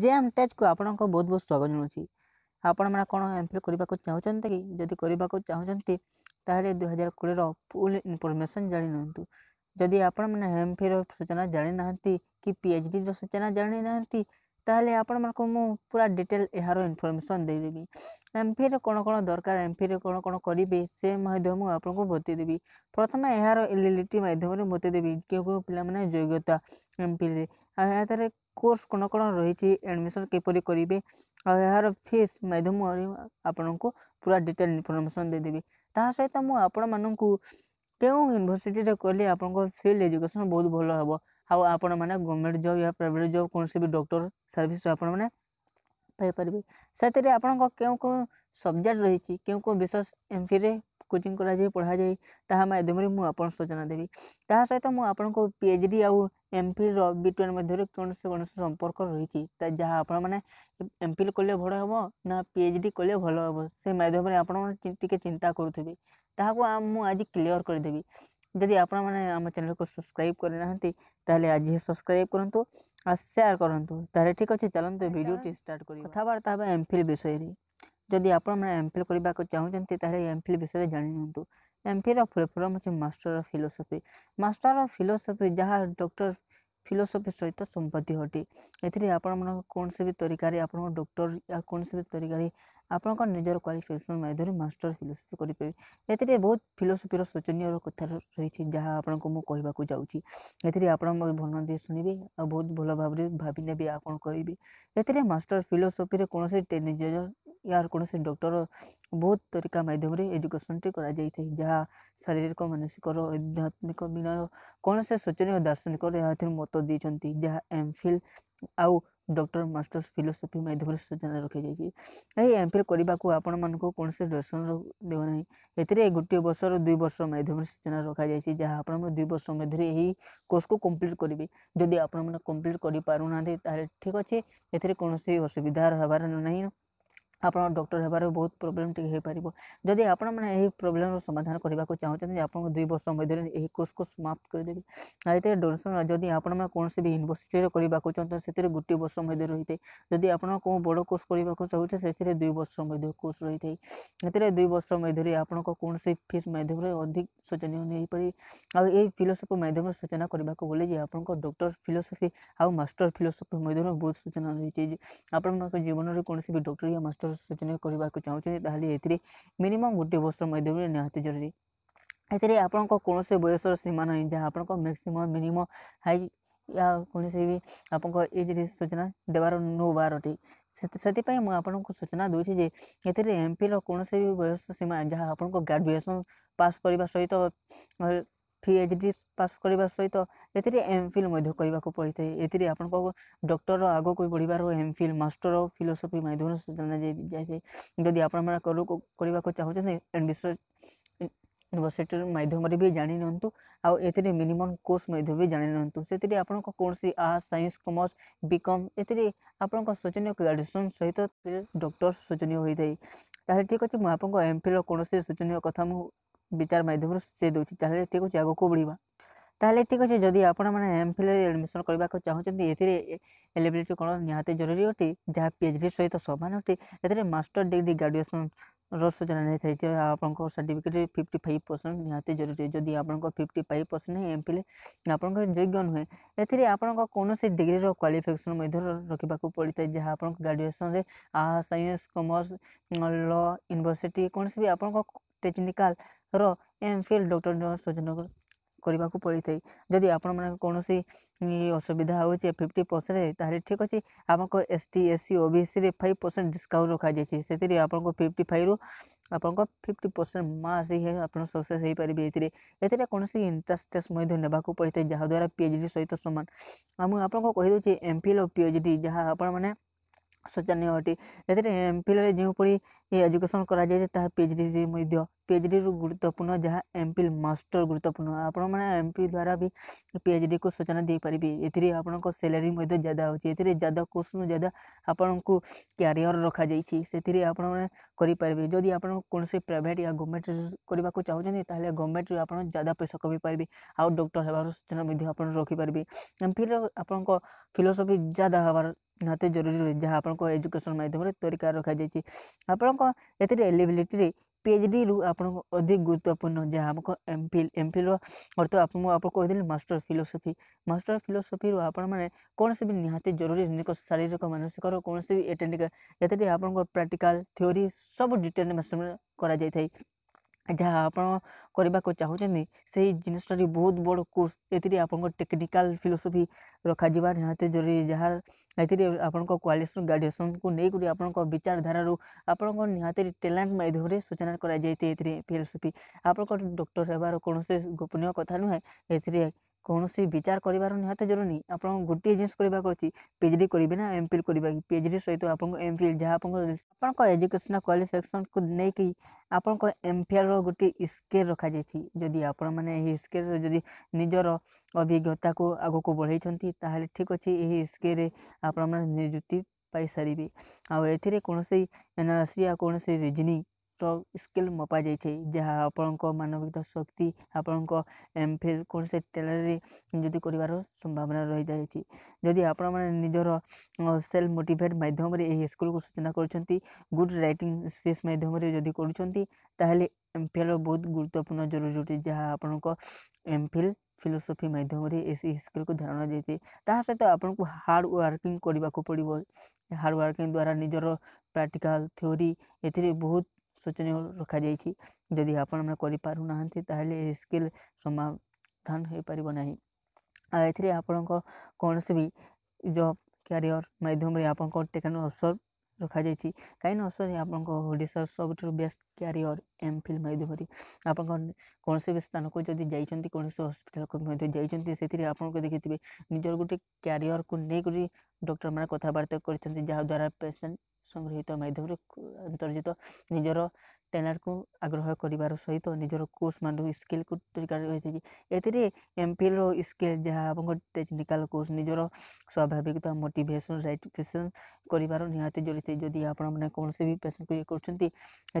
जे M stage को आपण को बहुत बहुत स्वागत जनाऊँ आपण मैंने कौन एम फिल करने को चाहते कि जदि करने को चाहते तेल दुईार कोड़े फुल इनफर्मेसन जाणी जदि आपण मैंने एम फिल सूचना जाणी ना कि पी एच डी रूचना जाणी ना तेल आपण मानक पूरा डिटेल यार इनफर्मेसन देदेवी एम फिल कौन कौन दरकार एम फिल रे कौन कौन करेंगे से मध्यम आपको बतईदेवि प्रथम यार एलिलिटी मध्यम बतईदेवि क्यों क्यों पे योग्यता एम फिल रे କୋର୍ସ କ'ଣ କ'ଣ ରହିଛି ଆଡ଼ମିସନ୍ କିପରି କରିବେ ଆଉ ଏହାର ଫିସ୍ ମାଧ୍ୟମରେ ଆପଣଙ୍କୁ ପୁରା ଡିଟେଲ୍ ଇନଫର୍ମେସନ୍ ଦେଇଦେବି ତାହା ସହିତ ମୁଁ ଆପଣମାନଙ୍କୁ କେଉଁ ୟୁନିଭର୍ସିଟିରେ କଲେ ଆପଣଙ୍କ ଫିଲ୍ଡ ଏଜୁକେସନ୍ ବହୁତ ଭଲ ହେବ ଆଉ ଆପଣମାନେ ଗଭର୍ଣ୍ଣମେଣ୍ଟ ଜବ୍ ୟା ପ୍ରାଇଭେଟ୍ ଜବ୍ କୌଣସି ବି ଡକ୍ଟର ସର୍ଭିସ୍ ଆପଣମାନେ ପାଇପାରିବେ ସେଥିରେ ଆପଣଙ୍କ କେଉଁ କେଉଁ ସବଜେକ୍ଟ ରହିଛି କେଉଁ କେଉଁ ବିଷୟ ଏମ୍ଫିରେ କୋଚିଂ କରାଯାଇ ପଢ଼ାଯାଏ ତାହା ମାଧ୍ୟମରେ ମୁଁ ଆପଣ ସୂଚନା ଦେବି ତାହା ସହିତ ମୁଁ ଆପଣଙ୍କ ପି ଏଚ୍ ଡି ଆଉ ଏମ୍ ଫିଲ୍ର ବିଟ୍ୱେନ୍ ମଧ୍ୟରେ କୌଣସି କୌଣସି ସମ୍ପର୍କ ରହିଛି ଯାହା ଆପଣମାନେ ଏମ୍ ଫିଲ୍ କଲେ ଭଲ ହେବ ନା ପି ଏଚ୍ ଡି କଲେ ଭଲ ହେବ ସେ ମାଧ୍ୟମରେ ଆପଣମାନେ ଟିକେ ଚିନ୍ତା କରୁଥିବେ ତାହାକୁ ମୁଁ ଆଜି କ୍ଲିଅର୍ କରିଦେବି ଯଦି ଆପଣମାନେ ଆମ ଚ୍ୟାନେଲ୍କୁ ସବସ୍କ୍ରାଇବ୍ କରିନାହାନ୍ତି ତାହେଲେ ଆଜି ସବସ୍କ୍ରାଇବ୍ କରନ୍ତୁ ଆଉ ସେୟାର୍ କରନ୍ତୁ ତାହେଲେ ଠିକ୍ ଅଛି ଚାଲନ୍ତୁ ଭିଡ଼ିଓଟି ଷ୍ଟାର୍ଟ କରିବା କଥାବାର୍ତ୍ତା ହେବା ଏମ୍ ଫିଲ୍ ବିଷୟରେ ଯଦି ଆପଣମାନେ ଏମ୍ ଫିଲ୍ କରିବାକୁ ଚାହୁଁଛନ୍ତି ତାହେଲେ ଏମ୍ ଫିଲ୍ ବିଷୟରେ ଜାଣିନିଅନ୍ତୁ ଏମ୍ ଫିଲ୍ର ଫୁଲ୍ ଫର୍ମ ହେଉଛି master of philosophy master of philosophy ଯାହା ଡକ୍ଟର ଫିଲୋସଫି ସହିତ ସମ୍ପତ୍ତି ଅଟେ ଏଥିରେ ଆପଣମାନଙ୍କ କୌଣସି ବି ତରିକାରେ ଆପଣଙ୍କ ଡକ୍ଟର ୟା କୌଣସି ବି ତରିକାରେ ଆପଣଙ୍କ ନିଜର କ୍ୱାଲିଫିକେସନ୍ ମଧ୍ୟରେ ମାଷ୍ଟର ଫିଲୋସଫି କରିପାରିବେ ଏଥିରେ ବହୁତ ଫିଲୋସଫିର ଶୋଚନୀୟର କଥା ରହିଛି ଯାହା ଆପଣଙ୍କୁ ମୁଁ କହିବାକୁ ଯାଉଛି ଏଥିରେ ଆପଣ ଭଲ ଦେଇ ଶୁଣିବେ ଆଉ ବହୁତ ଭଲ ଭାବରେ ଭାବି ନେବେ ଆପଣ କରିବେ ଏଥିରେ ମାଷ୍ଟର ଫିଲୋସଫିରେ କୌଣସି ନିଜର ଏହାର କୌଣସି ଡକ୍ଟର ବହୁତ ତରିକା ମାଧ୍ୟମରେ ଏଜୁକେସନ୍ଟି କରାଯାଇଥାଏ ଯାହା ଶାରୀରିକ ମାନସିକର ଆଧ୍ୟାତ୍ମିକ ବିନା କୌଣସି ଶୋଚନୀୟ ଦାର୍ଶନିକର ଏହାଥିରୁ ମତ ଦେଇଛନ୍ତି ଯାହା ଏମ୍ ଫିଲ୍ ଆଉ ଡକ୍ଟର ମାଷ୍ଟର୍ସ ଫିଲୋସଫି ମାଧ୍ୟମରେ ସୂଚନା ରଖାଯାଇଛି ଏହି ଏମ୍ ଫିଲ୍ କରିବାକୁ ଆପଣମାନଙ୍କୁ କୌଣସି ରେସନ୍ର ଦେବ ନାହିଁ ଏଥିରେ ଗୋଟିଏ ବର୍ଷରୁ ଦୁଇ ବର୍ଷ ମାଧ୍ୟମରେ ସୂଚନା ରଖାଯାଇଛି ଯାହା ଆପଣମାନେ ଦୁଇ ବର୍ଷ ମଧ୍ୟରେ ଏହି କୋର୍ସକୁ କମ୍ପ୍ଲିଟ୍ କରିବେ ଯଦି ଆପଣମାନେ କମ୍ପ୍ଲିଟ୍ କରିପାରୁନାହାନ୍ତି ତାହେଲେ ଠିକ୍ ଅଛି ଏଥିରେ କୌଣସି ଅସୁବିଧା ହେବାର ନାହିଁ ଆପଣ ଡକ୍ଟର ହେବାର ବହୁତ ପ୍ରୋବ୍ଲେମ୍ ଟିକେ ହୋଇପାରିବ ଯଦି ଆପଣମାନେ ଏହି ପ୍ରୋବ୍ଲେମ୍ର ସମାଧାନ କରିବାକୁ ଚାହୁଁଛନ୍ତି ଆପଣଙ୍କୁ ଦୁଇ ବର୍ଷ ମଧ୍ୟରେ ଏହି କୋର୍ସକୁ ସମାପ୍ତ କରିଦେବେ ଏଥିରେ ଡୋନେସନ୍ ଯଦି ଆପଣମାନେ କୌଣସି ବି ୟୁନିଭର୍ସିଟିରେ କରିବାକୁ ଚାହୁଁଛନ୍ତି ସେଥିରେ ଗୋଟିଏ ବର୍ଷ ମଧ୍ୟରେ ରହିଥାଏ ଯଦି ଆପଣ କେଉଁ ବଡ଼ କୋର୍ସ କରିବାକୁ ଚାହୁଁଛନ୍ତି ସେଥିରେ ଦୁଇ ବର୍ଷ ମଧ୍ୟରେ କୋର୍ସ ରହିଥାଏ ଏଥିରେ ଦୁଇ ବର୍ଷ ମଧ୍ୟରେ ଆପଣଙ୍କ କୌଣସି ଫିସ୍ ମାଧ୍ୟମରେ ଅଧିକ ସୂଚନୀୟ ନେଇପାରିବେ ଆଉ ଏହି ଫିଲୋସଫି ମାଧ୍ୟମରେ ସୂଚନା କରିବାକୁ ଗଲେ ଯେ ଆପଣଙ୍କ ଡକ୍ଟର ଫିଲୋସଫି ଆଉ ମାଷ୍ଟର ଫିଲୋସଫି ମଧ୍ୟରେ ବହୁତ ସୂଚନା ରହିଛି ଆପଣମାନଙ୍କ ଜୀବନରେ କୌଣସି ବି ଡକ୍ଟର ୟା ମାଷ୍ଟର ସୂଚନା କରିବାକୁ ଚାହୁଁଛନ୍ତି ତାହେଲେ ଏଥିରେ ମିନିମମ୍ ଗୋଟେ ବର୍ଷ ମଧ୍ୟରେ ନିହାତି ଜରୁରୀ ଏଥିରେ ଆପଣଙ୍କ କୌଣସି ବୟସର ସୀମା ନାହିଁ ଯାହା ଆପଣଙ୍କ ମ୍ୟାକ୍ସିମମ୍ ମିନିମମ୍ ହାଇ ୟା କୌଣସି ବି ଆପଣଙ୍କ ଏଜ୍ରେ ସୂଚନା ଦେବାର ନୋ ବାର ଅଟେ ସେଥିପାଇଁ ମୁଁ ଆପଣଙ୍କୁ ସୂଚନା ଦେଉଛି ଯେ ଏଥିରେ ଏମ୍ପିର କୌଣସି ବି ବୟସ ସୀମା ଯାହା ଆପଣଙ୍କ ଗ୍ରାଜୁଏସନ୍ ପାସ୍ କରିବା ସହିତ ପିଏଚ୍ଡି ପାସ୍ କରିବା ସହିତ ଏଥିରେ ଏମ୍ ଫିଲ୍ ମଧ୍ୟ କରିବାକୁ ପଡ଼ିଥାଏ ଏଥିରେ ଆପଣଙ୍କୁ ଡକ୍ଟର ଆଗକୁ ବଢ଼ିବାର M phil master of philosophy ମାଧ୍ୟମରେ ସୂଚନା ଦିଆଯାଏ ଯଦି ଆପଣମାନେ କରିବାକୁ ଚାହୁଁଛନ୍ତି ଆଡ଼ମିସନ୍ ୟୁନିଭର୍ସିଟି ମାଧ୍ୟମରେ ବି ଜାଣି ନିଅନ୍ତୁ ଆଉ ଏଥିରେ ମିନିମମ୍ କୋର୍ସ ମଧ୍ୟ ବି ଜାଣି ନିଅନ୍ତୁ ସେଥିରେ ଆପଣଙ୍କ କୌଣସି ଆର୍ଟ୍ସ ସାଇନ୍ସ କମର୍ସ ବିକମ୍ ଏଥିରେ ଆପଣଙ୍କ ଶୋଚନୀୟ ଗ୍ରାଜୁଏସନ୍ ସହିତ ଡକ୍ଟର ଶୋଚନୀୟ ହୋଇଥାଏ ତାହେଲେ ଠିକ୍ ଅଛି ମୁଁ ଆପଣଙ୍କ ଏମ୍ଫିଲ୍ର କୌଣସି ଶୋଚନୀୟ କଥା ମୁଁ ବିଚାର ମାଧ୍ୟମରେ ସେ ଦେଉଛି ତାହେଲେ ଠିକ୍ ଅଛି ଆଗକୁ ବଢ଼ିବା ତାହେଲେ ଠିକ୍ ଅଛି ଯଦି ଆପଣମାନେ ଏମ୍ ଫିଲ୍ରେ ଆଡ଼ମିସନ୍ କରିବାକୁ ଚାହୁଁଛନ୍ତି ଏଥିରେ ଏଲିବିଲିଟି କ'ଣ ନିହାତି ଜରୁରୀ ଅଟେ ଯାହା ପି ଏଚ୍ ଡି ସହିତ ସମାନ ଅଟେ ଏଥିରେ ମାଷ୍ଟର ଡିଗ୍ରୀ ଗ୍ରାଜୁଏସନ୍ର ସୂଚନା ନେଇଥାଏ ଯେ ଆପଣଙ୍କ ସାର୍ଟିଫିକେଟ୍ ଫିଫ୍ଟି ଫାଇଭ୍ ପରସେଣ୍ଟ ନିହାତି ଜରୁରୀ ଯଦି ଆପଣଙ୍କ ଫିଫ୍ଟି ଫାଇଭ୍ ପରସେଣ୍ଟ ହିଁ ଏମ୍ ଫିଲ୍ ଆପଣଙ୍କ ଯୋଗ୍ୟ ନୁହେଁ ଏଥିରେ ଆପଣଙ୍କ କୌଣସି ଡିଗ୍ରୀର କ୍ୱାଲିଫିକେସନ୍ ମଧ୍ୟ ରଖିବାକୁ ପଡ଼ିଥାଏ ଯାହା ଆପଣଙ୍କ ଗ୍ରାଜୁଏସନ୍ରେ arts science commerce law university କୌଣସି ବି ଆପଣଙ୍କ ଟେକ୍ନିକାଲ୍ ର ଏମ୍ଫିଲ୍ ଡକ୍ଟର ସୂଚନା କରିବାକୁ ପଡ଼ିଥାଏ ଯଦି ଆପଣମାନଙ୍କ କୌଣସି ଅସୁବିଧା ହେଉଛି ଫିଫ୍ଟି ପରସେଣ୍ଟ ତାହେଲେ ଠିକ୍ ଅଛି ଆପଣଙ୍କ S T S C O B ସିରେ ଫାଇଭ୍ ପରସେଣ୍ଟ ଡିସ୍କାଉଣ୍ଟ ରଖାଯାଇଛି ସେଥିରେ ଆପଣଙ୍କ ଫିଫ୍ଟି ଫାଇଭ୍ରୁ ଆପଣଙ୍କ ଫିଫ୍ଟି ପରସେଣ୍ଟ ମାସ୍ ହିଁ ଆପଣ ସକ୍ସେସ୍ ହୋଇପାରିବେ ଏଥିରେ ଏଥିରେ କୌଣସି ଇଣ୍ଟ୍ରାନ୍ସ ଟେଷ୍ଟ ମଧ୍ୟ ନେବାକୁ ପଡ଼ିଥାଏ ଯାହାଦ୍ୱାରା ପି ଏଚ୍ ଡି ସହିତ ସମାନ ଆଉ ମୁଁ ଆପଣଙ୍କୁ କହିଦେଉଛି ଏମ୍ ଫିଲ୍ ଓ ପି ଏଚ୍ ଡି ଯାହା ଆପଣମାନେ ସୂଚନା ଅଟେ ଏଥିରେ ଏମ୍ ଫିଲ୍ରେ ଯେଉଁଭଳି ଏଜୁକେସନ୍ କରାଯାଇଛି ତାହା ପିଏଚ୍ଡ଼ିରେ ମଧ୍ୟ ପିଏଚ୍ଡ଼ିରୁ ଗୁରୁତ୍ୱପୂର୍ଣ୍ଣ ଯାହା ଏମ୍ ଫିଲ୍ ମାଷ୍ଟର୍ ଗୁରୁତ୍ୱପୂର୍ଣ୍ଣ ଆପଣମାନେ ଏମ୍ ଫିଲ୍ ଦ୍ୱାରା ବି ପିଏଚ୍ଡ଼ିକୁ ସୂଚନା ଦେଇପାରିବେ ଏଥିରେ ଆପଣଙ୍କ ସେଲାରୀ ମଧ୍ୟ ଜ୍ୟାଦା ହେଉଛି ଏଥିରେ ଜ୍ୟାଦା କୋର୍ସରୁ ଜ୍ୟାଦା ଆପଣଙ୍କୁ କ୍ୟାରିୟର୍ ରଖାଯାଇଛି ସେଥିରେ ଆପଣମାନେ କରିପାରିବେ ଯଦି ଆପଣ କୌଣସି ପ୍ରାଇଭେଟ୍ ୟା ଗଭର୍ଣ୍ଣମେଣ୍ଟ କରିବାକୁ ଚାହୁଁଛନ୍ତି ତାହେଲେ ଗଭର୍ଣ୍ଣମେଣ୍ଟରୁ ଆପଣ ଜ୍ୟାଦା ପଇସା କମାଇ ପାରିବେ ଆଉ ଡକ୍ଟର ହେବାର ସୂଚନା ମଧ୍ୟ ଆପଣ ରଖିପାରିବେ ଏମ୍ ଫିଲ୍ର ଆପଣଙ୍କ ଫିଲୋସଫି ଜ୍ୟାଦା ହେବାର ନିହାତି ଜରୁରୀ ରୁହେ ଯାହା ଆପଣଙ୍କ ଏଜୁକେସନ୍ ମାଧ୍ୟମରେ ତରିକାର ରଖାଯାଇଛି ଆପଣଙ୍କ ଏଥିରେ ଏଲିବିଲିଟିରେ ପିଏଚ୍ଡ଼ିରୁ ଆପଣଙ୍କୁ ଅଧିକ ଗୁରୁତ୍ୱପୂର୍ଣ୍ଣ ଯାହା ଆମକୁ ଏମ୍ ଫିଲ୍ ଏମ୍ ଫିଲ୍ର ଅର୍ଥ ମୁଁ ଆପଣଙ୍କୁ କହିଥିଲି ମାଷ୍ଟର ଫିଲୋସଫି ମାଷ୍ଟର ଫିଲୋସଫିରୁ ଆପଣମାନେ କୌଣସି ବି ନିହାତି ଜରୁରୀ ଶାରୀରିକ ମାନସିକର କୌଣସି ବି ଏଟେଣ୍ଡିକା ଏଥିରେ ଆପଣଙ୍କ ପ୍ରାକ୍ଟିକାଲ ଥିଓରି ସବୁ ଡିଟେଲ୍ କରା ଯାଇଥାଏ ଯାହା ଆପଣ କରିବାକୁ ଚାହୁଁଛନ୍ତି ସେହି ଜିନିଷଟି ବହୁତ ବଡ଼ କୋର୍ସ ଏଥିରେ ଆପଣଙ୍କ ଟେକ୍ନିକାଲ୍ ଫିଲୋସଫି ରଖାଯିବା ନିହାତି ଜରୁରୀ ଯାହା ଏଥିରେ ଆପଣଙ୍କ କ୍ୱାଲିଫିକେସନ୍ ଗ୍ରାଜୁଏସନ୍କୁ ନେଇକରି ଆପଣଙ୍କ ବିଚାରଧାରାରୁ ଆପଣଙ୍କ ନିହାତି ଟ୍ୟାଲେଣ୍ଟ ମାଧ୍ୟମରେ ସୂଚନା କରାଯାଇଥାଏ ଏଥିରେ ଫିଲୋସଫି ଆପଣଙ୍କ ଡକ୍ଟର ହେବାର କୌଣସି ଗୋପନୀୟ କଥା ନୁହେଁ ଏଥିରେ କୌଣସି ବିଚାର କରିବାର ନିହାତି ଜରୁରୀ ଆପଣଙ୍କୁ ଗୋଟିଏ ଜିନିଷ କରିବାକୁ ଅଛି ପି ଏଚ୍ ଡି କରିବେ ନା ଏମ୍ ଫିଲ୍ କରିବେ ପି ଏଚ୍ ଡି ସହିତ ଆପଣଙ୍କ ଏମ୍ ଫିଲ୍ ଯାହା ଆପଣଙ୍କ ଆପଣଙ୍କ ଏଜୁକେସନାଲ୍ କ୍ୱାଲିଫିକେସନ୍କୁ ନେଇକି ଆପଣଙ୍କ ଏମ୍ ଫିଲ୍ର ଗୋଟିଏ ସ୍କେଲ୍ ରଖାଯାଇଛି ଯଦି ଆପଣମାନେ ଏହି ସ୍କେଲ୍ରେ ଯଦି ନିଜର ଅଭିଜ୍ଞତାକୁ ଆଗକୁ ବଢ଼େଇଛନ୍ତି ତାହେଲେ ଠିକ୍ ଅଛି ଏହି ସ୍କେଲ୍ରେ ଆପଣମାନେ ନିଯୁକ୍ତି ପାଇସାରିବେ ଆଉ ଏଥିରେ କୌଣସି ଏନ୍ ଆର୍ ସି ଆଉ କୌଣସି ରିଜନିଂ ସଫ୍ଟ ସ୍କିଲ୍ ମପାଯାଇ ଥାଏ ଯାହା ଆପଣଙ୍କ ମାନବିକ ଶକ୍ତି ଆପଣଙ୍କ ଏମ୍ ଫିଲ୍ କୌଣସି ଟେଲରରେ ଯଦି କରିବାର ସମ୍ଭାବନା ରହିଯାଇଛି ଯଦି ଆପଣମାନେ ନିଜର ସେଲ୍ଫ ମୋଟିଭେଟ୍ ମାଧ୍ୟମରେ ଏହି ସ୍କୁଲ୍କୁ ସୂଚନା କରୁଛନ୍ତି ଗୁଡ଼୍ ରାଇଟିଂ ସ୍ପେସ୍ ମାଧ୍ୟମରେ ଯଦି କରୁଛନ୍ତି ତାହେଲେ ଏମ୍ ଫିଲ୍ର ବହୁତ ଗୁରୁତ୍ୱପୂର୍ଣ୍ଣ ଜରୁରୀ ଅଟେ ଯାହା ଆପଣଙ୍କ ଏମ୍ ଫିଲ୍ ଫିଲୋସଫି ମାଧ୍ୟମରେ ଏଇ ସ୍କିଲ୍କୁ ଧାରଣା ଦେଇଛି ତାହା ସହିତ ଆପଣଙ୍କୁ ହାର୍ଡ଼ ୱାର୍କିଂ କରିବାକୁ ପଡ଼ିବ ହାର୍ଡ଼ ୱାର୍କିଂ ଦ୍ୱାରା ନିଜର ପ୍ରାକ୍ଟିକାଲ୍ ଥିଓରି ଏଥିରେ ବହୁତ ସୂଚନୀୟ ରଖାଯାଇଛି ଯଦି ଆପଣମାନେ କରିପାରୁନାହାନ୍ତି ତାହେଲେ ଏ ସ୍କିଲ୍ ସମାଧାନ ହୋଇପାରିବ ନାହିଁ ଆଉ ଏଥିରେ ଆପଣଙ୍କ କୌଣସି ବି ଜବ୍ କ୍ୟାରିୟର୍ ମାଧ୍ୟମରେ ଆପଣଙ୍କ ଟେକ୍ନୋ ଅବସର ରଖାଯାଇଛି କାହିଁକିନା ଅବସରରେ ଆପଣଙ୍କ ଓଡ଼ିଶାର ସବୁଠାରୁ ବେଷ୍ଟ କ୍ୟାରିୟର୍ ଏମ୍ ଫିଲ୍ ମାଧ୍ୟମରେ ଆପଣଙ୍କ କୌଣସି ବି ସ୍ଥାନକୁ ଯଦି ଯାଇଛନ୍ତି କୌଣସି ହସ୍ପିଟାଲକୁ ମଧ୍ୟ ଯାଇଛନ୍ତି ସେଥିରେ ଆପଣଙ୍କୁ ଦେଖିଥିବେ ନିଜର ଗୋଟେ କ୍ୟାରିୟର୍କୁ ନେଇକରି ଡକ୍ଟରମାନେ କଥାବାର୍ତ୍ତା କରିଛନ୍ତି ଯାହାଦ୍ୱାରା ପେସେଣ୍ଟ ସଂଗୃହୀତ ମାଧ୍ୟମରେ ଅନ୍ତର୍ଜିତ ନିଜର ଟ୍ୟାଲେଣ୍ଟକୁ ଆଗ୍ରହ କରିବାର ସହିତ ନିଜର କୋର୍ସମାନଙ୍କୁ ସ୍କିଲ୍କୁ ରହିଛି ଏଥିରେ ଏମ୍ପିଲ୍ର ସ୍କିଲ୍ ଯାହା ଆପଣଙ୍କ ଟେକ୍ନିକାଲ୍ କୋର୍ସ ନିଜର ସ୍ୱାଭାବିକତା ମୋଟିଭେସନ୍ ରାଇଟିଭେସନ୍ କରିବାର ନିହାତି ଜଡ଼ିତ ଯଦି ଆପଣମାନେ କୌଣସି ବି ପେସନ୍କୁ ଇଏ କରୁଛନ୍ତି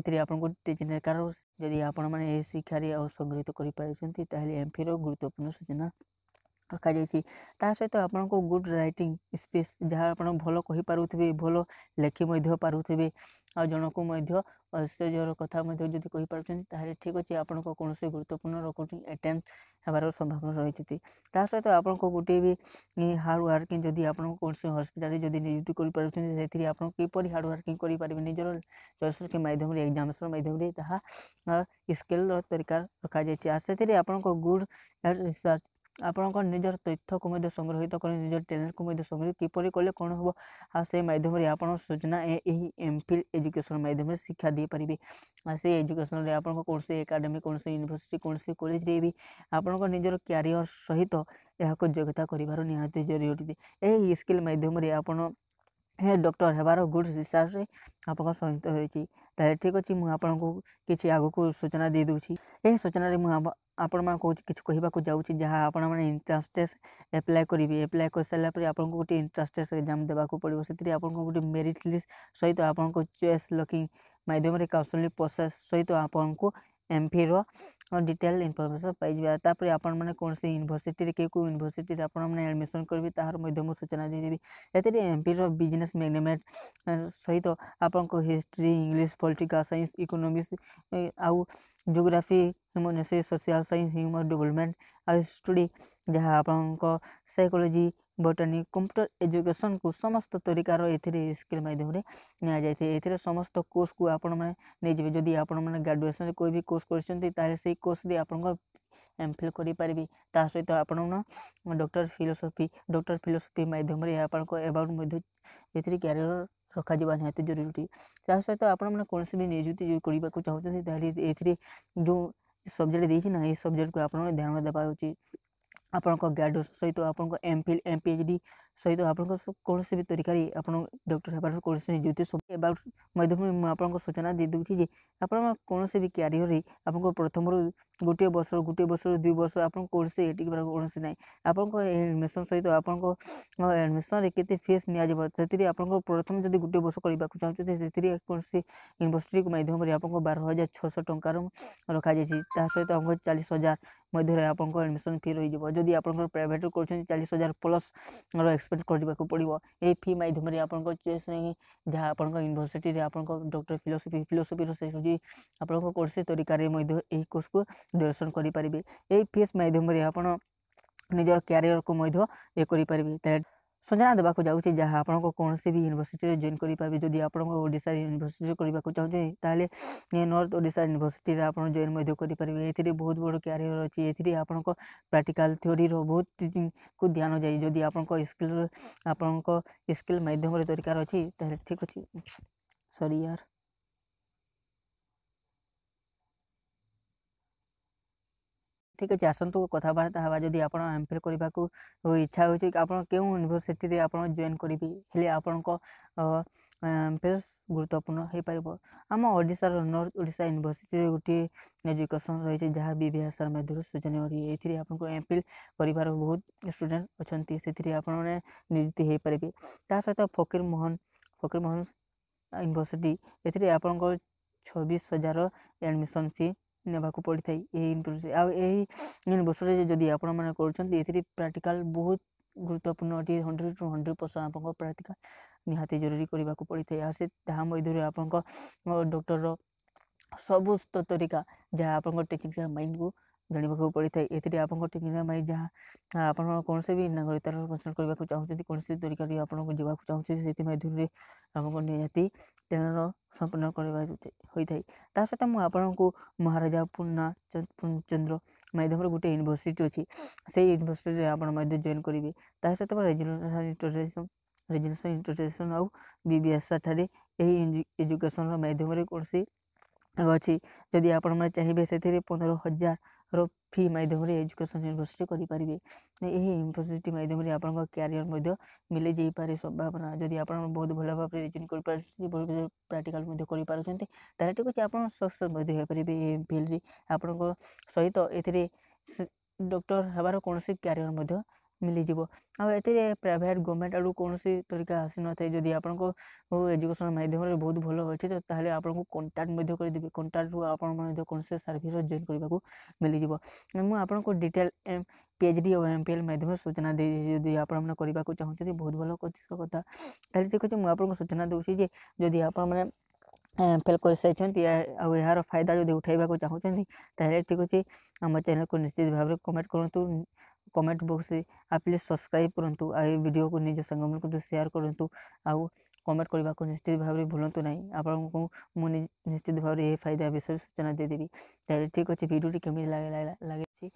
ଏଥିରେ ଆପଣଙ୍କୁ ଟେକ୍ନିକାଲ୍ ଯଦି ଆପଣମାନେ ଏହି ଶିକ୍ଷାରେ ଆଉ ସଂଗୃହୀତ କରିପାରିଛନ୍ତି ତାହେଲେ ଏମ୍ପିଲ୍ର ଗୁରୁତ୍ୱପୂର୍ଣ୍ଣ ସୂଚନା रखा जाए आप गुड रईटिंग स्पेस जहाँ आप भल कही पार्थे भल लेखि पार्थे आ जन को आश्चर्य कथा कही पार्टी ठीक अच्छे आप कौन से गुरुत्वपूर्ण रोकटी एटेम होवार संभावना रही सहित आप गोटे भी हार्ड व्वर्किंग जब आप कौन से हस्पिटा जब निजुक्ति करेंगे आप किपर हार्ड व्वर्किंग करेंगे निजर चयस माध्यम एक्जाम माध्यम स्केल तरीका रखा जाए सहित आप गुड रिसर्च ଆପଣଙ୍କ ନିଜର ତଥ୍ୟକୁ ମଧ୍ୟ ସଂଗ୍ରହିତ କରି ନିଜର ଟ୍ୟାଲେଣ୍ଟକୁ ମଧ୍ୟ ସଂଗ୍ରହ କିପରି କଲେ କ'ଣ ହେବ ଆଉ ସେ ମାଧ୍ୟମରେ ଆପଣ ସୂଚନା ଏହି ଏମ୍ ଫିଲ୍ ଏଜୁକେସନ୍ ମାଧ୍ୟମରେ ଶିକ୍ଷା ଦେଇପାରିବେ ଆଉ ସେ ଏଜୁକେସନ୍ରେ ଆପଣଙ୍କ କୌଣସି ଏକାଡେମୀ କୌଣସି ୟୁନିଭର୍ସିଟି କୌଣସି କଲେଜରେ ବି ଆପଣଙ୍କ ନିଜର କ୍ୟାରିୟର ସହିତ ଏହାକୁ ଯୋଗ୍ୟତା କରିବାର ନିହାତି ଜରୁରୀ ଅଟେ ଏହି ସ୍କିଲ୍ ମାଧ୍ୟମରେ ଆପଣ ଡକ୍ଟର ହେବାର ଗୁଡ୍ ରିସର୍ଚ୍ଚରେ ଆପଣଙ୍କ ସହିତ ହୋଇଛି ତାହେଲେ ଠିକ୍ ଅଛି ମୁଁ ଆପଣଙ୍କୁ କିଛି ଆଗକୁ ସୂଚନା ଦେଇଦେଉଛି ଏହି ସୂଚନାରେ ମୁଁ ଆପଣମାନେ କହୁଛି କିଛି କହିବାକୁ ଯାଉଛି ଯାହା ଆପଣମାନେ ଏଣ୍ଟ୍ରାନ୍ସ ଟେଷ୍ଟ ଆପ୍ଲାଏ କରିବେ ଆପ୍ଲାଏ କରିସାରିଲା ପରେ ଆପଣଙ୍କୁ ଗୋଟେ ଏଣ୍ଟ୍ରାନ୍ସ ଟେଷ୍ଟ ଏକ୍ଜାମ୍ ଦେବାକୁ ପଡ଼ିବ ସେଥିରେ ଆପଣଙ୍କୁ ଗୋଟେ ମେରିଟ୍ ଲିଷ୍ଟ ସହିତ ଆପଣଙ୍କ ଚଏସ୍ ଲକିଂ ମାଧ୍ୟମରେ କାଉନସିଲିଂ ପ୍ରୋସେସ୍ ସହିତ ଆପଣଙ୍କୁ ଏମ୍ଫିର ଡିଟେଲ୍ ଇନଫର୍ମେସନ୍ ପାଇଯିବା ତାପରେ ଆପଣମାନେ କୌଣସି ୟୁନିଭର୍ସିଟିରେ କେଉଁ କେଉଁ ୟୁନିଭର୍ସିଟିରେ ଆପଣମାନେ ଆଡ଼ମିସନ୍ କରିବେ ତାହାର ମଧ୍ୟ ମୁଁ ସୂଚନା ଦେଇଦେବି ଏଥିରେ ଏମ୍ଫିର ବିଜନେସ୍ ମ୍ୟାନେଜମେଣ୍ଟ ସହିତ ଆପଣଙ୍କ history English political science economics ଆଉ geography humanities social science human development ଆଉ ଷ୍ଟଡ଼ି ଯାହା ଆପଣଙ୍କ ସାଇକୋଲୋଜି বটানি कंप्यूटर एजुकेशन को समस्त এর স্কিল स्किल নিয়া যাই এর সমস্ত কোর্সকু আপনার নিয়ে যদি আপনার গ্রাজুয়েসন কোই বি কোর্স করছেন তাহলে সেই কোর্সটি আপনার एमफिल करें ता सहित आपण डॉक्टर फिलोसफी डक्टर फिलोसफी माध्यम एबाउट ये क्यारियर रखा निहाती जरूरी ता सहित आपण कौन भी निजुक्ति करवाक चाहते जो सब्जेक्ट देखिए ना ये सब्जेक्ट को आप ध्यान देवा उचित আপনক গেডু সেইতো আপনক এমফিল এমপিএইচডি সেই তো আপোনক কোন সে বি তরিকারি আপোনক ডক্টর হাবল কৰিছনি জ্যোতিষৰ এবাউট মই দমে আপোনক সূচনা দি দুছি যে আপোনক কোন সে বি কেৰিয়ৰ হ'ল আপোনক প্ৰথমৰ গুটী বছৰ গুটী বছৰ দুবছৰ আপোনক কোন সে এটিকৰ কোন সে নাই আপোনক এডমিছন સહિત আপোনক এডমিছন ৰ কিতি ফিস নিয়া যাব সেইতৰি আপোনক প্ৰথম যদি গুটী বছৰ কৰিবাক চাব চাওঁ যে সেইতৰি কোন সে ইনভৰ্সিটিৰ মাধ্যমেৰে আপোনক 12600 টকা ৰে ৰখা হৈ যোৱে তা সেইতো আমগো 40000 মইধৰে আপোনক এডমিছন ফি হ'ই যাব যদি আপোনক প্রাইভেট কৰছনি 40000 প্লাস ଏକ୍ସପେକ୍ଟ କରିବାକୁ ପଡ଼ିବ ଏହି ଫି ମାଧ୍ୟମରେ ଆପଣଙ୍କ ଚଏସ୍ରେ ଯାହା ଆପଣଙ୍କ ୟୁନିଭର୍ସିଟିରେ ଆପଣଙ୍କ ଡକ୍ଟର ଫିଲୋସଫି ଫିଲୋସଫିର ସେ ହେଉଛି ଆପଣଙ୍କ କୋର୍ସ ତରିକାରେ ମଧ୍ୟ ଏହି କୋର୍ସକୁ ଡିରେକ୍ସନ୍ କରିପାରିବେ ଏହି ଫିସ୍ ମାଧ୍ୟମରେ ଆପଣ ନିଜର କ୍ୟାରିୟରକୁ ମଧ୍ୟ ଇଏ କରିପାରିବେ ସୂଚନା ଦେବାକୁ ଯାଉଛି ଯାହା ଆପଣଙ୍କ କୌଣସି ବି ୟୁନିଭର୍ସିଟିରେ ଜଏନ୍ କରିପାରିବେ ଯଦି ଆପଣଙ୍କ ଓଡ଼ିଶା ୟୁନିଭର୍ସିଟିରେ କରିବାକୁ ଚାହୁଁଛନ୍ତି ତାହେଲେ ନର୍ଥ ଓଡ଼ିଶା ୟୁନିଭର୍ସିଟିରେ ଆପଣ ଜଏନ୍ ମଧ୍ୟ କରିପାରିବେ ଏଥିରେ ବହୁତ ବଡ଼ କ୍ୟାରିୟର ଅଛି ଏଥିରେ ଆପଣଙ୍କ ପ୍ରାକ୍ଟିକାଲ ଥିଓରିର ବହୁତ ଟିଚିଂକୁ ଧ୍ୟାନ ଯାଏ ଯଦି ଆପଣଙ୍କ ସ୍କିଲ୍ ଆପଣଙ୍କ ସ୍କିଲ୍ ମାଧ୍ୟମରେ ଦରକାର ଅଛି ତାହେଲେ ଠିକ୍ ଅଛି ସରି ୟାର ଠିକ୍ ଅଛି ଆସନ୍ତୁ କଥାବାର୍ତ୍ତା ହେବା ଯଦି ଆପଣ ଏମ୍ ଫିଲ୍ କରିବାକୁ ଇଚ୍ଛା ହେଉଛି ଆପଣ କେଉଁ ୟୁନିଭର୍ସିଟିରେ ଆପଣ ଜଏନ୍ କରିବେ ହେଲେ ଆପଣଙ୍କ ଏମ୍ ଫିଲ୍ ଗୁରୁତ୍ୱପୂର୍ଣ୍ଣ ହୋଇପାରିବ ଆମ ଓଡ଼ିଶାର ନର୍ଥ ଓଡ଼ିଶା ୟୁନିଭର୍ସିଟିରେ ଗୋଟିଏ ଏଜୁକେସନ୍ ରହିଛି ଯାହା ବି ବି ଏସ୍ ଆର୍ ମଧ୍ୟରୁ ସୂଚନା ଏଥିରେ ଆପଣଙ୍କୁ ଏମ୍ ଫିଲ୍ କରିବାର ବହୁତ ଷ୍ଟୁଡ଼େଣ୍ଟ ଅଛନ୍ତି ସେଥିରେ ଆପଣମାନେ ନିଯୁକ୍ତି ହୋଇପାରିବେ ତା ସହିତ ଫକୀରମୋହନ ଫକୀରମୋହନ ୟୁନିଭର୍ସିଟି ଏଥିରେ ଆପଣଙ୍କ ଛବିଶ ହଜାର ଆଡ଼ମିସନ୍ ଫି ନେବାକୁ ପଡ଼ିଥାଏ ଏହି ଆଉ ଏହି ୟୁନିଭର୍ସିଟିରେ ଯଦି ଆପଣମାନେ କରୁଛନ୍ତି ଏଥିରେ ପ୍ରାକ୍ଟିକାଲ୍ ବହୁତ ଗୁରୁତ୍ୱପୂର୍ଣ୍ଣ ଅଟେ ହଣ୍ଡ୍ରେଡ଼୍ ଟୁ ହଣ୍ଡ୍ରେଡ଼୍ ପରସେଣ୍ଟ ଆପଣଙ୍କ ପ୍ରାକ୍ଟିକାଲ୍ ନିହାତି ଜରୁରୀ କରିବାକୁ ପଡ଼ିଥାଏ ଏହା ସେ ତାହା ମଧ୍ୟରେ ଆପଣଙ୍କ ଡକ୍ଟରର ସବୁ ତରିକା ଯାହା ଆପଣଙ୍କ ଟେକ୍ନିକାଲ୍ ମାଇଣ୍ଡକୁ ଜାଣିବାକୁ ପଡ଼ିଥାଏ ଏଥିରେ ଆପଣଙ୍କ ଟେକ୍ନିକାଲ୍ ମାଇଣ୍ଡ ଯାହା ଆପଣ କୌଣସି ବି ନାଗରିକତାର କନସଲ୍ଟ କରିବାକୁ ଚାହୁଁଛନ୍ତି କୌଣସି ତରିକାରେ ଆପଣଙ୍କୁ ଯିବାକୁ ଚାହୁଁଛନ୍ତି ସେଥିମଧ୍ୟରେ ଆପଣଙ୍କ ନିହାତି ତେଣୁର ସମ୍ପୂର୍ଣ୍ଣ କରିବା ହୋଇଥାଏ ତା ସହିତ ମୁଁ ଆପଣଙ୍କୁ ମହାରାଜା ପୂର୍ଣ୍ଣା ପୂର୍ଣ୍ଣଚନ୍ଦ୍ର ମାଧ୍ୟମରେ ଗୋଟେ ୟୁନିଭର୍ସିଟି ଅଛି ସେଇ ୟୁନିଭର୍ସିଟିରେ ଆପଣ ମଧ୍ୟ ଜଏନ୍ କରିବେ ତା ସହିତ ରେଜୁଲେସନ୍ ରେଜୁଲେସନ୍ ଇଣ୍ଟରନେସନ୍ ଆଉ ବି ବି ଏସ୍ ଠାରେ ଏହି ଏଜୁକେସନ୍ର ମାଧ୍ୟମରେ କୌଣସି ଅଛି ଯଦି ଆପଣମାନେ ଚାହିଁବେ ସେଥିରେ ପନ୍ଦର ହଜାରର ଫି ମାଧ୍ୟମରେ ଏଜୁକେସନ୍ ୟୁନିଭର୍ସିଟି କରିପାରିବେ ଏହି ୟୁନିଭର୍ସିଟି ମାଧ୍ୟମରେ ଆପଣଙ୍କ କ୍ୟାରିୟର୍ ମଧ୍ୟ ମିଳିଯାଇପାରେ ସମ୍ଭାବନା ଯଦି ଆପଣ ବହୁତ ଭଲ ଭାବରେ ରିଜନ୍ କରିପାରୁଛନ୍ତି ଭଲ ପ୍ରାକ୍ଟିକାଲ୍ ମଧ୍ୟ କରିପାରୁଛନ୍ତି ତା'ହେଲେ ଠିକ୍ ଅଛି ଆପଣ ସକ୍ସେସ୍ ମଧ୍ୟ ହୋଇପାରିବେ ଏ ଫିଲ୍ଡରେ ଆପଣଙ୍କ ସହିତ ଏଥିରେ ଡକ୍ଟର ହେବାର କୌଣସି କ୍ୟାରିୟର୍ ମଧ୍ୟ ମିଳିଯିବ ଆଉ ଏଥିରେ ପ୍ରାଇଭେଟ୍ ଗଭର୍ଣ୍ଣମେଣ୍ଟ ଆଡ଼ୁ କୌଣସି ତରିକା ଆସିନଥାଏ ଯଦି ଆପଣଙ୍କ ଏଜୁକେସନ୍ ମାଧ୍ୟମରେ ବହୁତ ଭଲ ଅଛି ତ ତାହେଲେ ଆପଣଙ୍କୁ କଣ୍ଟାକ୍ଟ ମଧ୍ୟ କରିଦେବି କଣ୍ଟାକ୍ଟରୁ ଆପଣ ମଧ୍ୟ କୌଣସି ସର୍ଭିସ୍ ଜଏନ୍ କରିବାକୁ ମିଳିଯିବ ମୁଁ ଆପଣଙ୍କୁ ଡିଟେଲ୍ ପି ଏଚ୍ ଡି ଆଉ ଏମ୍ ପି ଏଲ୍ ମାଧ୍ୟମରେ ସୂଚନା ଦେଇ ଯଦି ଆପଣମାନେ କରିବାକୁ ଚାହୁଁଛନ୍ତି ବହୁତ ଭଲ କଥା ତାହେଲେ ଠିକ୍ ଅଛି ମୁଁ ଆପଣଙ୍କୁ ସୂଚନା ଦେଉଛି ଯେ ଯଦି ଆପଣମାନେ ଫେଲ୍ କରିସାରିଛନ୍ତି ଆଉ ଏହାର ଫାଇଦା ଯଦି ଉଠାଇବାକୁ ଚାହୁଁଛନ୍ତି ତାହେଲେ ଠିକ୍ ଅଛି ଆମ ଚ୍ୟାନେଲ୍କୁ ନିଶ୍ଚିତ ଭାବରେ କମେଣ୍ଟ କରନ୍ତୁ କମେଣ୍ଟ ବକ୍ସରେ ଆଉ ପ୍ଲିଜ୍ ସବସ୍କ୍ରାଇବ୍ କରନ୍ତୁ ଆଉ ଏ ଭିଡ଼ିଓକୁ ନିଜ ସାଙ୍ଗମାନଙ୍କୁ ସେୟାର କରନ୍ତୁ ଆଉ କମେଣ୍ଟ କରିବାକୁ ନିଶ୍ଚିତ ଭାବରେ ଭୁଲନ୍ତୁ ନାହିଁ ଆପଣଙ୍କୁ ମୁଁ ନିଶ୍ଚିତ ଭାବରେ ଏହି ଫାଇଦା ବିଷୟରେ ସୂଚନା ଦେଇଦେବି ତାହେଲେ ଠିକ୍ ଅଛି ଭିଡ଼ିଓଟି କେମିତି ଲାଗିଛି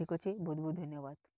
ଠିକ୍ ଅଛି ବହୁତ ବହୁତ ଧନ୍ୟବାଦ